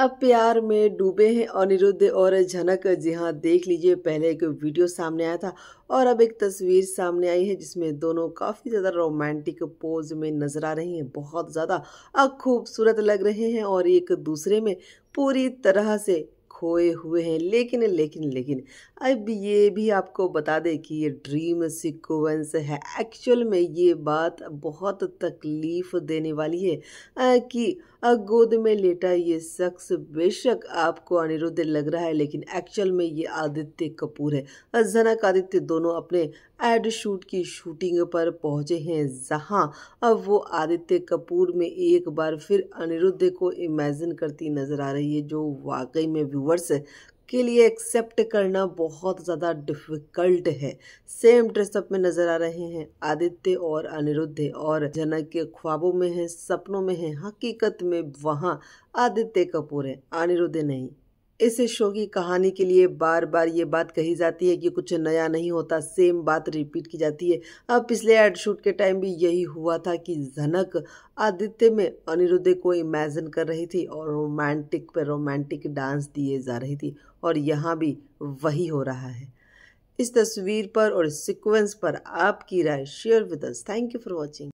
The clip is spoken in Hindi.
अब प्यार में डूबे हैं अनिरुद्ध और झनक जी हाँ देख लीजिए पहले एक वीडियो सामने आया था और अब एक तस्वीर सामने आई है जिसमें दोनों काफ़ी ज़्यादा रोमांटिक पोज में नज़र आ रही हैं बहुत ज़्यादा खूबसूरत लग रहे हैं और एक दूसरे में पूरी तरह से खोए हुए हैं लेकिन लेकिन लेकिन अब ये भी आपको बता दें कि ये ड्रीम सीक्वेंस है एक्चुअल में ये बात बहुत तकलीफ़ देने वाली है कि गोद में लेटा ये शख्स बेशक आपको अनिरुद्ध लग रहा है लेकिन एक्चुअल में ये आदित्य कपूर है जनक आदित्य दोनों अपने एड शूट की शूटिंग पर पहुंचे हैं जहां अब वो आदित्य कपूर में एक बार फिर अनिरुद्ध को इमेजिन करती नज़र आ रही है जो वाकई में व्यू व्यूवर्स के लिए एक्सेप्ट करना बहुत ज़्यादा डिफ़िकल्ट है सेम ड्रेसअप में नज़र आ रहे हैं आदित्य और अनिरुद्ध और जनक के ख्वाबों में है सपनों में है हकीकत में वहाँ आदित्य कपूर है अनिरुद्ध नहीं इस शो की कहानी के लिए बार बार ये बात कही जाती है कि कुछ नया नहीं होता सेम बात रिपीट की जाती है अब पिछले एड शूट के टाइम भी यही हुआ था कि झनक आदित्य में अनिरुद्ध को इमेजिन कर रही थी और रोमांटिक पर रोमांटिक डांस दिए जा रही थी और यहाँ भी वही हो रहा है इस तस्वीर पर और सिक्वेंस पर आपकी राय share with us thank you for watching